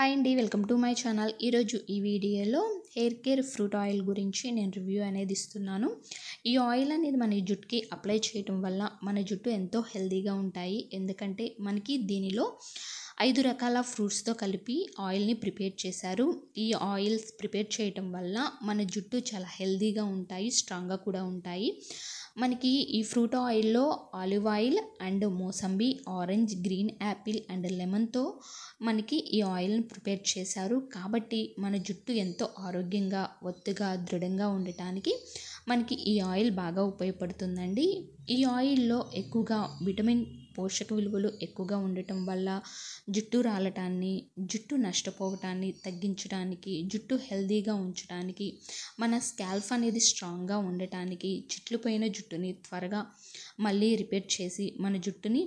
hi అండి welcome to my channel ఈరోజు ఈ వీడియోలో హెయిర్ కేర్ ఫ్రూట్ ఆయిల్ గురించి నేను రివ్యూ అనేది ఇస్తున్నాను ఈ ఆయిల్ అనేది మన జుట్టుకి అప్లై చేయటం వల్ల మన జుట్టు ఎంతో హెల్దీగా ఉంటాయి ఎందుకంటే మనకి దీనిలో ఐదు రకాల ఫ్రూట్స్తో కలిపి ఆయిల్ని ప్రిపేర్ చేశారు ఈ ఆయిల్స్ ప్రిపేర్ చేయటం వల్ల మన జుట్టు చాలా హెల్దీగా ఉంటాయి స్ట్రాంగ్గా కూడా ఉంటాయి మనకి ఈ ఫ్రూట్ ఆయిల్లో olive oil and mosambi orange green apple and లెమన్తో మనకి ఈ ఆయిల్ని ప్రిపేర్ చేశారు కాబట్టి మన జుట్టు ఎంతో ఆరోగ్యంగా ఒత్తుగా దృఢంగా ఉండటానికి మనకి ఈ ఆయిల్ బాగా ఉపయోగపడుతుందండి ఈ ఆయిల్లో ఎక్కువగా విటమిన్ పోషక విలువలు ఎక్కువగా ఉండటం వల్ల జుట్టు రాలటాన్ని జుట్టు నష్టపోవటాన్ని తగ్గించడానికి జుట్టు హెల్తీగా ఉంచడానికి మన స్కాల్ఫ్ అనేది స్ట్రాంగ్గా ఉండటానికి పోయిన జుట్టుని త్వరగా మళ్ళీ రిపేర్ చేసి మన జుట్టుని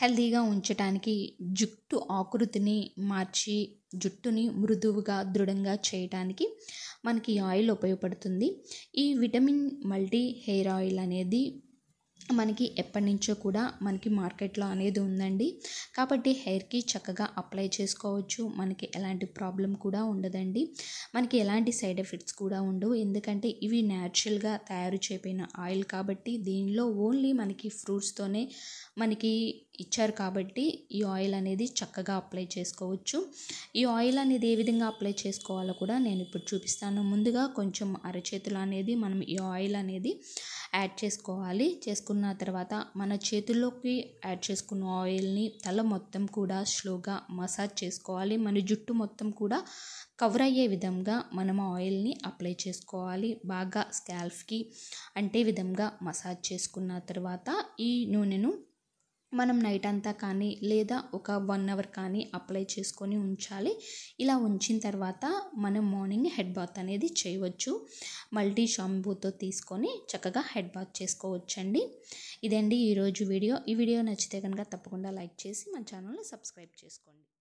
హెల్తీగా ఉంచటానికి జుట్టు ఆకృతిని మార్చి జుట్టుని మృదువుగా దృఢంగా చేయటానికి మనకి ఆయిల్ ఉపయోగపడుతుంది ఈ విటమిన్ మల్టీ హెయిర్ ఆయిల్ అనేది మనకి ఎప్పటి నుంచో కూడా మనకి మార్కెట్లో అనేది ఉందండి కాబట్టి హెయిర్కి చక్కగా అప్లై చేసుకోవచ్చు మనకి ఎలాంటి ప్రాబ్లం కూడా ఉండదండి మనకి ఎలాంటి సైడ్ ఎఫెక్ట్స్ కూడా ఉండవు ఎందుకంటే ఇవి న్యాచురల్గా తయారు చేయబడిన ఆయిల్ కాబట్టి దీనిలో ఓన్లీ మనకి ఫ్రూట్స్తోనే మనకి ఇచ్చారు కాబట్టి ఈ ఆయిల్ అనేది చక్కగా అప్లై చేసుకోవచ్చు ఈ ఆయిల్ అనేది ఏ విధంగా అప్లై చేసుకోవాలో కూడా నేను ఇప్పుడు చూపిస్తాను ముందుగా కొంచెం అరచేతులు అనేది మనం ఈ ఆయిల్ అనేది యాడ్ చేసుకోవాలి చేసుకున్న తర్వాత మన చేతుల్లోకి యాడ్ చేసుకున్న ఆయిల్ని తల మొత్తం కూడా స్లోగా మసాజ్ చేసుకోవాలి మన జుట్టు మొత్తం కూడా కవర్ అయ్యే విధంగా మనం ఆయిల్ని అప్లై చేసుకోవాలి బాగా స్కాల్ఫ్కి అంటే విధంగా మసాజ్ చేసుకున్న తర్వాత ఈ నూనెను మనం నైట్ అంతా కానీ లేదా ఒక వన్ అవర్ కానీ అప్లై చేసుకొని ఉంచాలి ఇలా ఉంచిన తర్వాత మనం మార్నింగ్ హెడ్ బాత్ అనేది చేయవచ్చు మల్టీ షాంపూతో తీసుకొని చక్కగా హెడ్ బాత్ చేసుకోవచ్చండి ఇదండి ఈరోజు వీడియో ఈ వీడియో నచ్చితే కనుక తప్పకుండా లైక్ చేసి మన ఛానల్ని సబ్స్క్రైబ్ చేసుకోండి